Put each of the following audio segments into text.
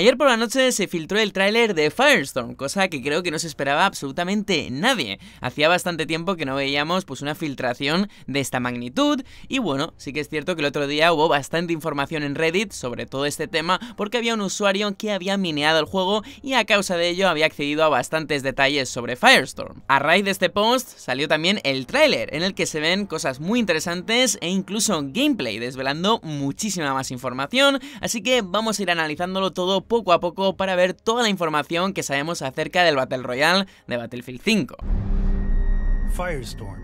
Ayer por la noche se filtró el tráiler de Firestorm, cosa que creo que no se esperaba absolutamente nadie. Hacía bastante tiempo que no veíamos pues una filtración de esta magnitud y bueno, sí que es cierto que el otro día hubo bastante información en Reddit sobre todo este tema porque había un usuario que había mineado el juego y a causa de ello había accedido a bastantes detalles sobre Firestorm. A raíz de este post salió también el tráiler en el que se ven cosas muy interesantes e incluso gameplay desvelando muchísima más información, así que vamos a ir analizándolo todo poco a poco para ver toda la información que sabemos acerca del Battle Royale de Battlefield 5. Firestorm.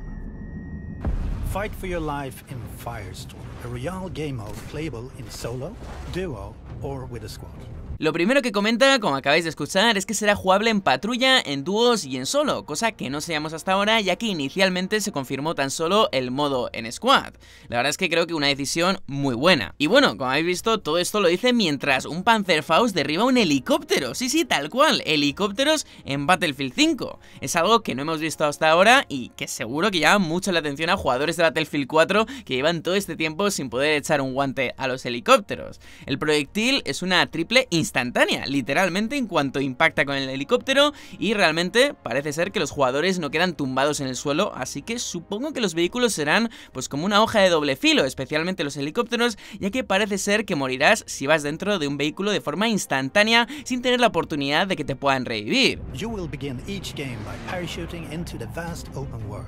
Fight for your life in Firestorm, a royale game mode playable in solo, duo, or with a squad. Lo primero que comenta, como acabáis de escuchar, es que será jugable en patrulla, en dúos y en solo, cosa que no seamos hasta ahora ya que inicialmente se confirmó tan solo el modo en squad. La verdad es que creo que una decisión muy buena. Y bueno, como habéis visto, todo esto lo dice mientras un Panzerfaust derriba un helicóptero. Sí, sí, tal cual, helicópteros en Battlefield 5. Es algo que no hemos visto hasta ahora y que seguro que llama mucho la atención a jugadores de Battlefield 4 que llevan todo este tiempo sin poder echar un guante a los helicópteros. El proyectil es una triple instrucción instantánea, literalmente en cuanto impacta con el helicóptero y realmente parece ser que los jugadores no quedan tumbados en el suelo, así que supongo que los vehículos serán pues como una hoja de doble filo, especialmente los helicópteros, ya que parece ser que morirás si vas dentro de un vehículo de forma instantánea sin tener la oportunidad de que te puedan revivir. You will begin each game by parachuting into the vast open world.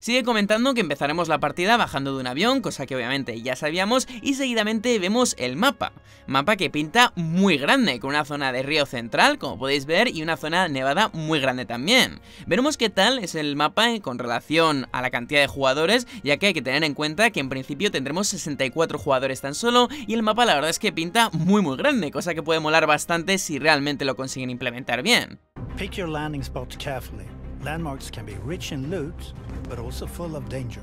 Sigue comentando que empezaremos la partida bajando de un avión, cosa que obviamente ya sabíamos, y seguidamente vemos el mapa. Mapa que pinta muy grande, con una zona de río central, como podéis ver, y una zona nevada muy grande también. Veremos qué tal es el mapa con relación a la cantidad de jugadores, ya que hay que tener en cuenta que en principio tendremos 64 jugadores tan solo, y el mapa la verdad es que pinta muy muy grande, cosa que puede molar bastante si realmente lo consiguen implementar bien. Pick Landmarks can be rich in loot, but also full of danger.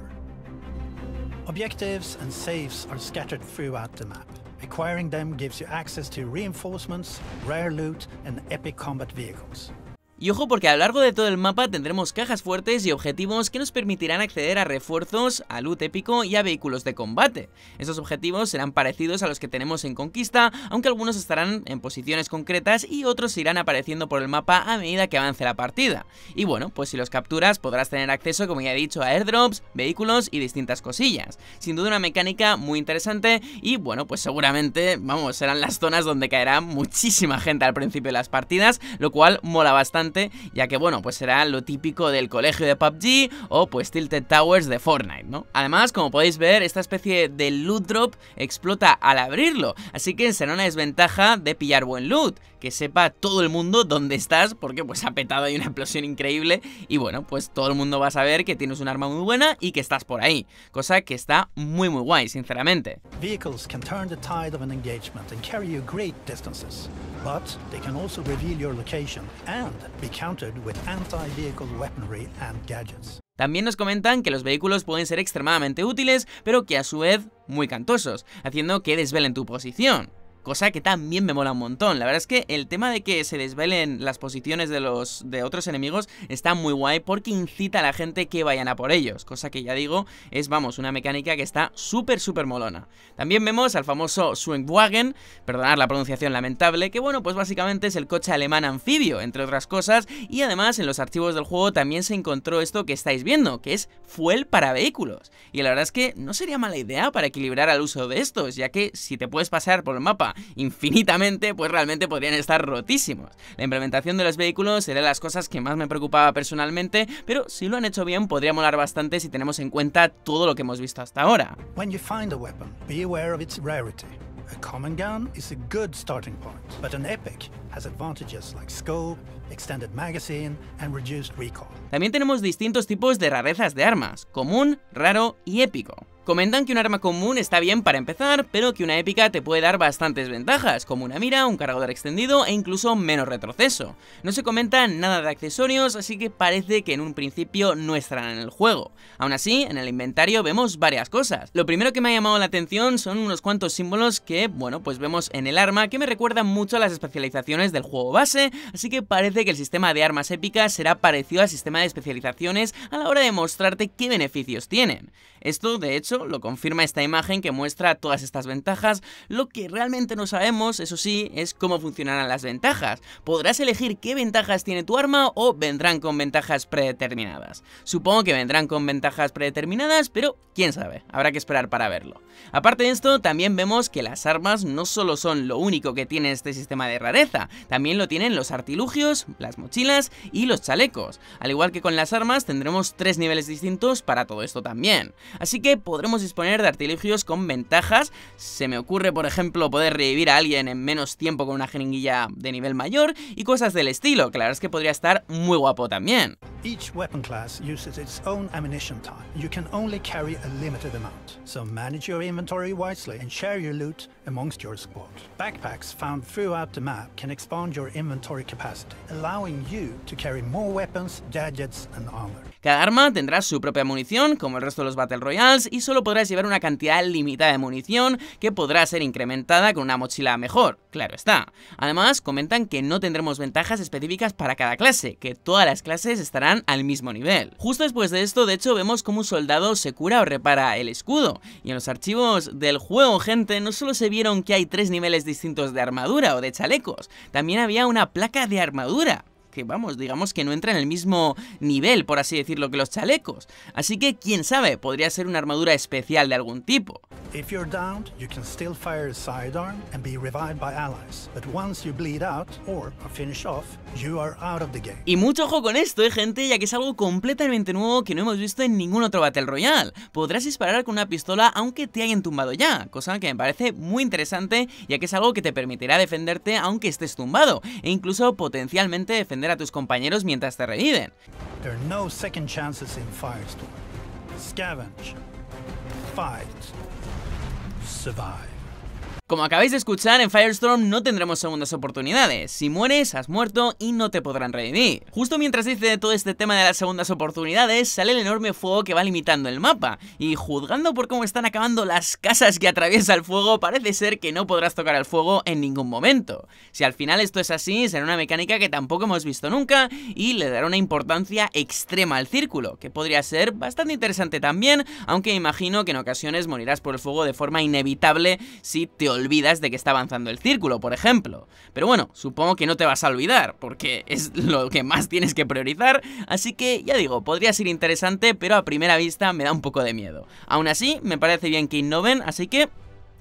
Objectives and safes are scattered throughout the map. Acquiring them gives you access to reinforcements, rare loot and epic combat vehicles. Y ojo porque a lo largo de todo el mapa tendremos cajas fuertes y objetivos que nos permitirán acceder a refuerzos, a loot épico y a vehículos de combate. Estos objetivos serán parecidos a los que tenemos en Conquista, aunque algunos estarán en posiciones concretas y otros irán apareciendo por el mapa a medida que avance la partida. Y bueno, pues si los capturas podrás tener acceso, como ya he dicho, a airdrops, vehículos y distintas cosillas. Sin duda una mecánica muy interesante y bueno, pues seguramente, vamos, serán las zonas donde caerá muchísima gente al principio de las partidas, lo cual mola bastante ya que bueno, pues será lo típico del colegio de PUBG o pues Tilted Towers de Fortnite, ¿no? Además, como podéis ver, esta especie de loot drop explota al abrirlo, así que será una desventaja de pillar buen loot, que sepa todo el mundo dónde estás, porque pues ha petado ahí una explosión increíble y bueno, pues todo el mundo va a saber que tienes un arma muy buena y que estás por ahí, cosa que está muy muy guay, sinceramente. También nos comentan que los vehículos pueden ser extremadamente útiles, pero que a su vez muy cantosos, haciendo que desvelen tu posición cosa que también me mola un montón. La verdad es que el tema de que se desvelen las posiciones de los de otros enemigos está muy guay porque incita a la gente que vayan a por ellos, cosa que ya digo, es vamos, una mecánica que está súper súper molona. También vemos al famoso Swingwagen, perdonad la pronunciación lamentable, que bueno, pues básicamente es el coche alemán anfibio, entre otras cosas, y además en los archivos del juego también se encontró esto que estáis viendo, que es fuel para vehículos. Y la verdad es que no sería mala idea para equilibrar al uso de estos, ya que si te puedes pasar por el mapa infinitamente, pues realmente podrían estar rotísimos. La implementación de los vehículos era de las cosas que más me preocupaba personalmente, pero si lo han hecho bien podría molar bastante si tenemos en cuenta todo lo que hemos visto hasta ahora. También tenemos distintos tipos de rarezas de armas, común, raro y épico. Comentan que un arma común está bien para empezar, pero que una épica te puede dar bastantes ventajas, como una mira, un cargador extendido e incluso menos retroceso. No se comenta nada de accesorios, así que parece que en un principio no estarán en el juego. Aún así, en el inventario vemos varias cosas. Lo primero que me ha llamado la atención son unos cuantos símbolos que, bueno, pues vemos en el arma que me recuerdan mucho a las especializaciones del juego base, así que parece que el sistema de armas épicas será parecido al sistema de especializaciones a la hora de mostrarte qué beneficios tienen. Esto, de hecho, lo confirma esta imagen que muestra todas estas ventajas. Lo que realmente no sabemos, eso sí, es cómo funcionarán las ventajas. Podrás elegir qué ventajas tiene tu arma o vendrán con ventajas predeterminadas. Supongo que vendrán con ventajas predeterminadas, pero quién sabe, habrá que esperar para verlo. Aparte de esto, también vemos que las armas no solo son lo único que tiene este sistema de rareza, también lo tienen los artilugios, las mochilas y los chalecos. Al igual que con las armas, tendremos tres niveles distintos para todo esto también así que podremos disponer de artilugios con ventajas. Se me ocurre, por ejemplo, poder revivir a alguien en menos tiempo con una jeringuilla de nivel mayor y cosas del estilo. Claro es que podría estar muy guapo también. Each weapon class uses its own ammunition type. You can only carry a limited amount, so manage your inventory wisely and share your loot amongst your squad. Backpacks found throughout the map can expand your inventory capacity, allowing you to carry more weapons, gadgets and armor. Cada arma tendrá su propia munición, como el resto de los Battle Royales, y solo podrás llevar una cantidad limitada de munición que podrá ser incrementada con una mochila mejor. claro está. Además, comentan que no tendremos ventajas específicas para cada clase, que todas las clases estarán al mismo nivel. Justo después de esto, de hecho, vemos cómo un soldado se cura o repara el escudo, y en los archivos del juego, gente, no solo se vieron que hay tres niveles distintos de armadura o de chalecos, también había una placa de armadura que vamos, digamos que no entra en el mismo nivel, por así decirlo, que los chalecos. Así que quién sabe, podría ser una armadura especial de algún tipo. Y mucho ojo con esto, eh, gente, ya que es algo completamente nuevo que no hemos visto en ningún otro Battle Royale. Podrás disparar con una pistola aunque te hayan tumbado ya, cosa que me parece muy interesante, ya que es algo que te permitirá defenderte aunque estés tumbado, e incluso potencialmente defender a tus compañeros mientras te reviven. There hay no second chances in Firestorm. Scavenge. Fight. Survive. Como acabáis de escuchar, en Firestorm no tendremos segundas oportunidades. Si mueres, has muerto y no te podrán revivir. Justo mientras dice todo este tema de las segundas oportunidades, sale el enorme fuego que va limitando el mapa. Y juzgando por cómo están acabando las casas que atraviesa el fuego, parece ser que no podrás tocar el fuego en ningún momento. Si al final esto es así, será una mecánica que tampoco hemos visto nunca y le dará una importancia extrema al círculo, que podría ser bastante interesante también, aunque imagino que en ocasiones morirás por el fuego de forma inevitable si te olvidas de que está avanzando el círculo, por ejemplo. Pero bueno, supongo que no te vas a olvidar, porque es lo que más tienes que priorizar, así que ya digo, podría ser interesante, pero a primera vista me da un poco de miedo. Aún así, me parece bien que innoven, así que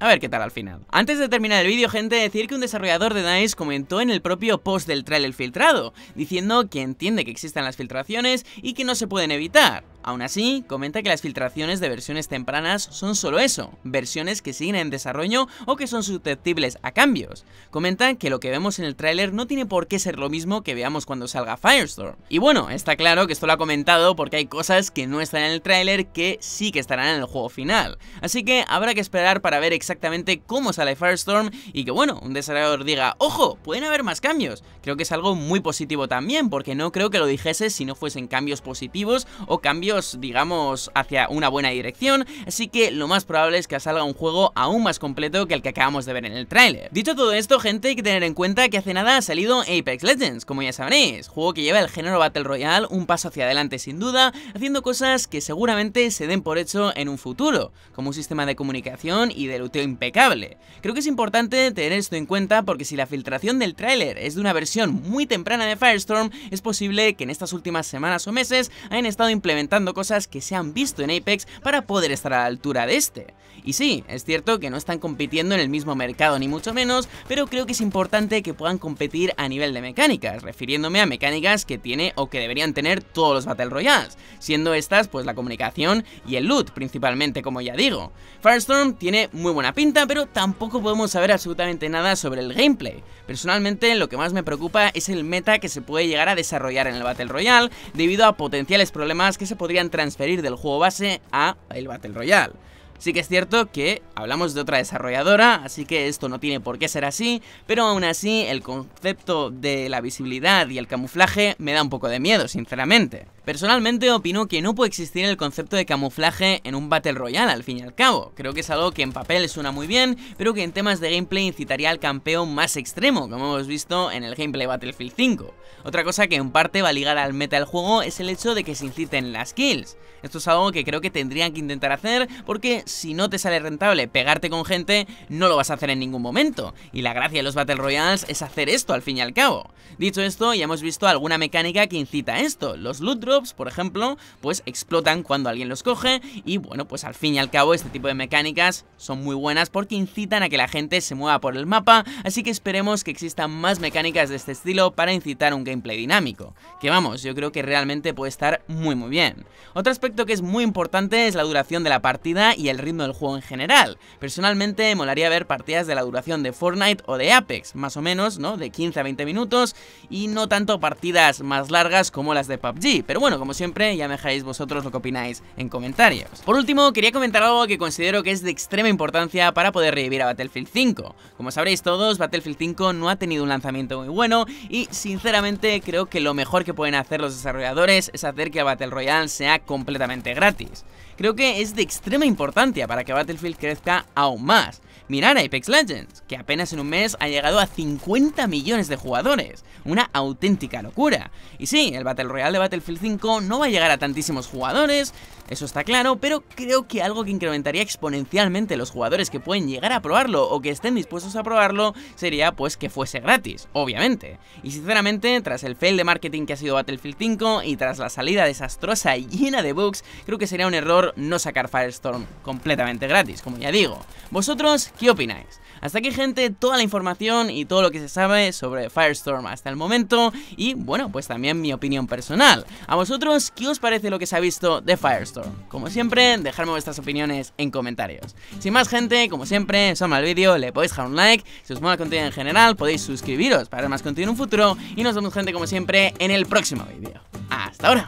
a ver qué tal al final. Antes de terminar el vídeo, gente, decir que un desarrollador de DICE comentó en el propio post del trailer filtrado, diciendo que entiende que existen las filtraciones y que no se pueden evitar. Aún así, comenta que las filtraciones de versiones tempranas son solo eso, versiones que siguen en desarrollo o que son susceptibles a cambios. Comenta que lo que vemos en el tráiler no tiene por qué ser lo mismo que veamos cuando salga Firestorm. Y bueno, está claro que esto lo ha comentado porque hay cosas que no están en el tráiler que sí que estarán en el juego final. Así que habrá que esperar para ver exactamente cómo sale Firestorm y que bueno, un desarrollador diga, ojo, pueden haber más cambios. Creo que es algo muy positivo también porque no creo que lo dijese si no fuesen cambios positivos o cambios digamos, hacia una buena dirección, así que lo más probable es que salga un juego aún más completo que el que acabamos de ver en el tráiler. Dicho todo esto, gente, hay que tener en cuenta que hace nada ha salido Apex Legends, como ya sabréis, juego que lleva el género Battle Royale un paso hacia adelante sin duda, haciendo cosas que seguramente se den por hecho en un futuro, como un sistema de comunicación y de luteo impecable. Creo que es importante tener esto en cuenta porque si la filtración del tráiler es de una versión muy temprana de Firestorm, es posible que en estas últimas semanas o meses hayan estado implementando cosas que se han visto en Apex para poder estar a la altura de este. Y sí, es cierto que no están compitiendo en el mismo mercado ni mucho menos, pero creo que es importante que puedan competir a nivel de mecánicas, refiriéndome a mecánicas que tiene o que deberían tener todos los Battle Royales, siendo estas pues la comunicación y el loot principalmente como ya digo. Firestorm tiene muy buena pinta, pero tampoco podemos saber absolutamente nada sobre el gameplay. Personalmente lo que más me preocupa es el meta que se puede llegar a desarrollar en el Battle Royale debido a potenciales problemas que se podrían transferir del juego base a el Battle Royale. Sí que es cierto que hablamos de otra desarrolladora, así que esto no tiene por qué ser así, pero aún así el concepto de la visibilidad y el camuflaje me da un poco de miedo, sinceramente. Personalmente opino que no puede existir el concepto de camuflaje en un Battle Royale al fin y al cabo. Creo que es algo que en papel suena muy bien, pero que en temas de gameplay incitaría al campeón más extremo, como hemos visto en el gameplay Battlefield 5. Otra cosa que en parte va ligada al meta del juego es el hecho de que se inciten las kills. Esto es algo que creo que tendrían que intentar hacer porque si no te sale rentable pegarte con gente, no lo vas a hacer en ningún momento. Y la gracia de los Battle Royales es hacer esto al fin y al cabo. Dicho esto, ya hemos visto alguna mecánica que incita a esto, los lutros por ejemplo, pues explotan cuando alguien los coge y bueno, pues al fin y al cabo este tipo de mecánicas son muy buenas porque incitan a que la gente se mueva por el mapa, así que esperemos que existan más mecánicas de este estilo para incitar un gameplay dinámico, que vamos, yo creo que realmente puede estar muy muy bien. Otro aspecto que es muy importante es la duración de la partida y el ritmo del juego en general. Personalmente me molaría ver partidas de la duración de Fortnite o de Apex, más o menos, ¿no? De 15 a 20 minutos y no tanto partidas más largas como las de PUBG, pero bueno, como siempre, ya me dejáis vosotros lo que opináis en comentarios. Por último, quería comentar algo que considero que es de extrema importancia para poder revivir a Battlefield 5. Como sabréis todos, Battlefield 5 no ha tenido un lanzamiento muy bueno y sinceramente creo que lo mejor que pueden hacer los desarrolladores es hacer que Battle Royale sea completamente gratis. Creo que es de extrema importancia para que Battlefield crezca aún más. Mirar Apex Legends, que apenas en un mes ha llegado a 50 millones de jugadores, una auténtica locura. Y sí, el Battle Royale de Battlefield 5 no va a llegar a tantísimos jugadores, eso está claro, pero creo que algo que incrementaría exponencialmente los jugadores que pueden llegar a probarlo o que estén dispuestos a probarlo sería pues que fuese gratis, obviamente. Y sinceramente, tras el fail de marketing que ha sido Battlefield 5 y tras la salida desastrosa y llena de bugs, creo que sería un error no sacar Firestorm completamente gratis, como ya digo. ¿Vosotros ¿Qué opináis? Hasta aquí gente, toda la información y todo lo que se sabe sobre Firestorm hasta el momento y bueno, pues también mi opinión personal. A vosotros, ¿qué os parece lo que se ha visto de Firestorm? Como siempre, dejadme vuestras opiniones en comentarios. Sin más gente, como siempre, son el vídeo, le podéis dejar un like, si os mola el contenido en general, podéis suscribiros para ver más contenido en un futuro y nos vemos gente como siempre en el próximo vídeo. ¡Hasta ahora!